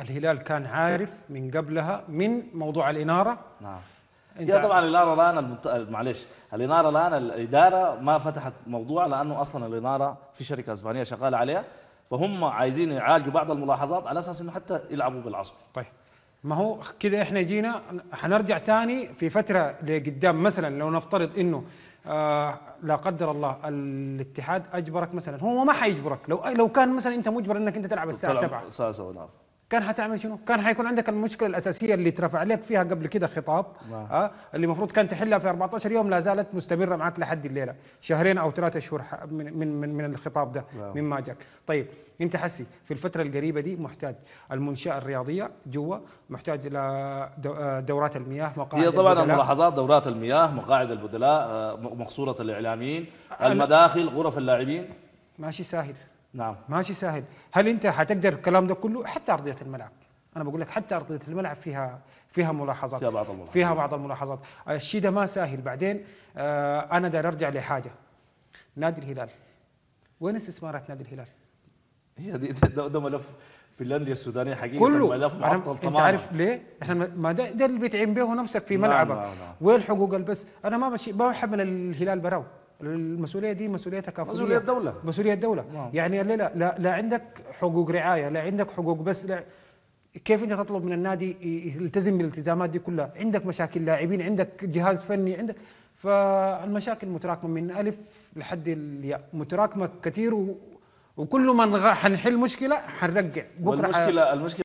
الهلال كان عارف من قبلها من موضوع الإنارة نعم طبعا الإنارة الآن المت... معلش الإنارة الآن الإدارة ما فتحت موضوع لأنه أصلا الإنارة في شركة أسبانية شغالة عليها فهم عايزين يعالجوا بعض الملاحظات على أساس أنه حتى يلعبوا بالعصر طيب ما هو كده إحنا جينا حنرجع ثاني في فترة لقدام مثلا لو نفترض أنه آه، لا قدر الله الاتحاد اجبرك مثلا هو ما حيجبرك لو لو كان مثلا انت مجبر انك انت تلعب الساعه 7 الساعه 7 نعم كان حتعمل شنو؟ كان حيكون عندك المشكله الاساسيه اللي ترفع لك فيها قبل كده خطاب آه اللي المفروض كان تحلها في 14 يوم لا زالت مستمره معك لحد الليله، شهرين او ثلاثة شهور من من من, الخطاب ده مما جاك، طيب انت حسي في الفتره القريبه دي محتاج المنشاه الرياضيه جوا محتاج لدورات آه، المياه مقاعد هي طبعا البدلاء. الملاحظات دورات المياه مقاعد البدلاء آه، مقصوره الاعلاميين المداخل غرف اللاعبين ماشي ساهل نعم ماشي سهل هل انت حتقدر الكلام ده كله حتى ارضيه الملعب انا بقول لك حتى ارضيه الملعب فيها فيها ملاحظات فيها بعض الملاحظات فيها بعض الملاحظات الشيء ده ما سهل بعدين آه انا داير ارجع لحاجه نادي الهلال وين استثمارات نادي الهلال؟ هي دي ده, ده ملف فنلندا السودانيه حقيقه كله ملف معطل تماما انت عارف ليه؟ احنا ما ده, ده اللي بتعين به نفسك في نعم، ملعبك نعم، نعم. وين حقوق البث؟ انا ما بشي ما بحمل الهلال براو المسؤوليه دي مسؤوليه تكافليه مسؤوليه الدوله مسؤوليه الدوله مم. نعم. يعني لا, لا لا عندك حقوق رعايه لا عندك حقوق بس لا كيف انت تطلب من النادي يلتزم بالالتزامات دي كلها عندك مشاكل لاعبين عندك جهاز فني عندك فالمشاكل متراكمه من الف لحد الياء متراكمه كثير و... وكل ما حنحل مشكله حنرجع بكره المشكله المشكله